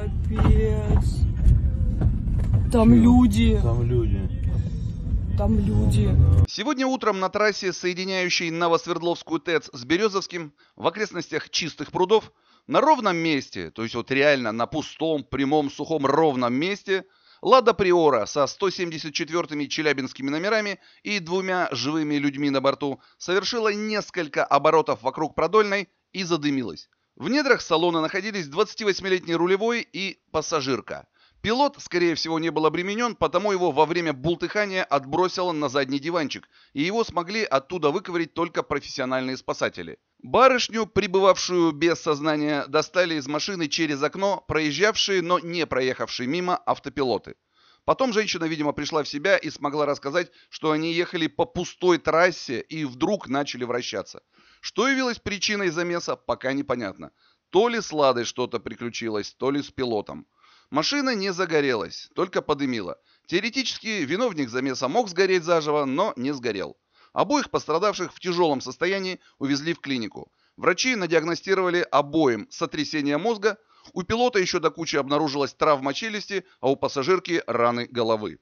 Капец. Там Чего? люди. Там люди там люди. Ну Сегодня утром на трассе, соединяющей Новосвердловскую ТЭЦ с Березовским, в окрестностях чистых прудов, на ровном месте, то есть вот реально на пустом, прямом, сухом, ровном месте, Лада Приора со 174-ми челябинскими номерами и двумя живыми людьми на борту совершила несколько оборотов вокруг продольной и задымилась. В недрах салона находились 28-летний рулевой и пассажирка. Пилот, скорее всего, не был обременен, потому его во время бултыхания отбросило на задний диванчик, и его смогли оттуда выковырить только профессиональные спасатели. Барышню, пребывавшую без сознания, достали из машины через окно проезжавшие, но не проехавшие мимо автопилоты. Потом женщина, видимо, пришла в себя и смогла рассказать, что они ехали по пустой трассе и вдруг начали вращаться. Что явилось причиной замеса, пока непонятно. То ли с Ладой что-то приключилось, то ли с пилотом. Машина не загорелась, только подымила. Теоретически виновник замеса мог сгореть заживо, но не сгорел. Обоих пострадавших в тяжелом состоянии увезли в клинику. Врачи надиагностировали обоим сотрясение мозга – у пилота еще до кучи обнаружилась травма челюсти, а у пассажирки раны головы.